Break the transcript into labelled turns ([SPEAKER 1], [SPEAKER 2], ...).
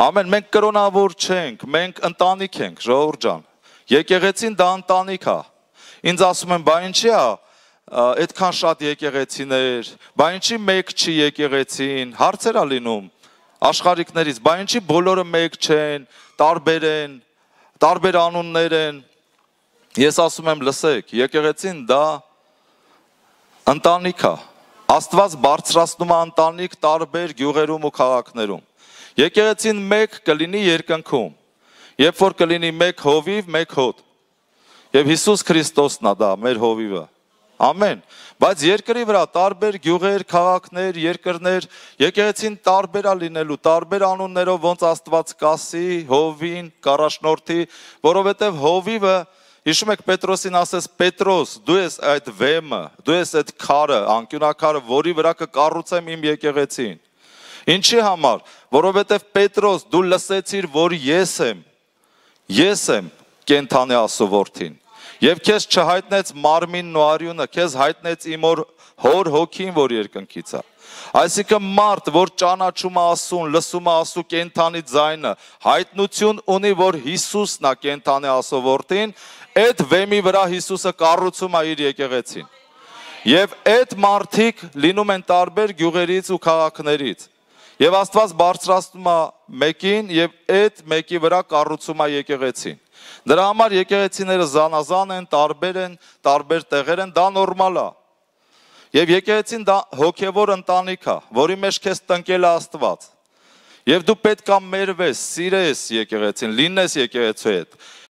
[SPEAKER 1] Ամեն մենք կրոնավոր չենք, մենք ընտանիք ենք, ժողովուրդ ջան։ Եկեղեցին դա ընտանիք է։ Ինձ ասում են, բա ինչի՞ է այդքան շատ եկեղեցիներ, բա ինչի՞ մեկ չի եկեղեցին։ Հարցեր է լինում աշխարհիկներից, բա ինչի՞ բոլորը մեկ չեն, տարբեր են, տարբեր անուններ են։ Ես ասում եմ, լսեք, եկեղեցին դա ընտանիք է։ Աստված բարձրացնում է ընտանիք տարբեր գյուղերում ու քաղաքներում։ Եկեղեցին մեկ կլինի երկնքում։ Երբ որ կլինի մեկ հովիվ, մեկ հոտ։ Եվ Հիսուս Քրիստոսն է դա մեր հովիվը։ Ամեն։ Բայց երկրի վրա տարբեր գյուղեր, քաղաքներ, երկրներ, եկեղեցին տարբեր է լինելու, տարբեր անուններով ոնց Աստված կասի, Հովին, Կարաշնորթի, որովհետև Հովիվը Հիշում եք Պետրոսին ասես Պետրոս, դու ես այդ վեմը, դու ես այդ քարը, անկյունակարը, որի վրա կկառուցեմ իմ եկեղեցին։ Ինչի համար որովհետև Պետրոս, դու լսեցիր, որ ես եմ։ Ես եմ կենթանի ասովորթին։ Եվ քեզ չհայտնեց մարմինն ու արյունը, քեզ հայտնեց իմ օր հոր հոգին, որ երկնքից է։ Այսինքն մարդ, որ ճանաչում է ասուն, լսում է ասու կենթանի ձայնը, հայտնություն ունի, որ Հիսուսն է կենթանի ասովորտին, այդ վեմի վրա Հիսուսը կառուցում է իր եկեղեցին։ Եվ այդ մարդիկ լինում են տարբեր գյուղերից ու քաղաքներից։ Եվ Աստված բարձրացնում է մեկին եւ այդ մեկի վրա կառուցում է եկեղեցին։ Դրա համար եկեղեցիները զանազան են, տարբեր են, տարբեր տեղեր են, դա նորմալ է։ Եվ եկեղեցին դա հոգևոր ընտանիք է, որի մեջ քեզ տնկել է Աստված։ Եվ դու պետք է մերվես, սիրես եկեղեցին, լինես եկեղեցու հետ։ եկ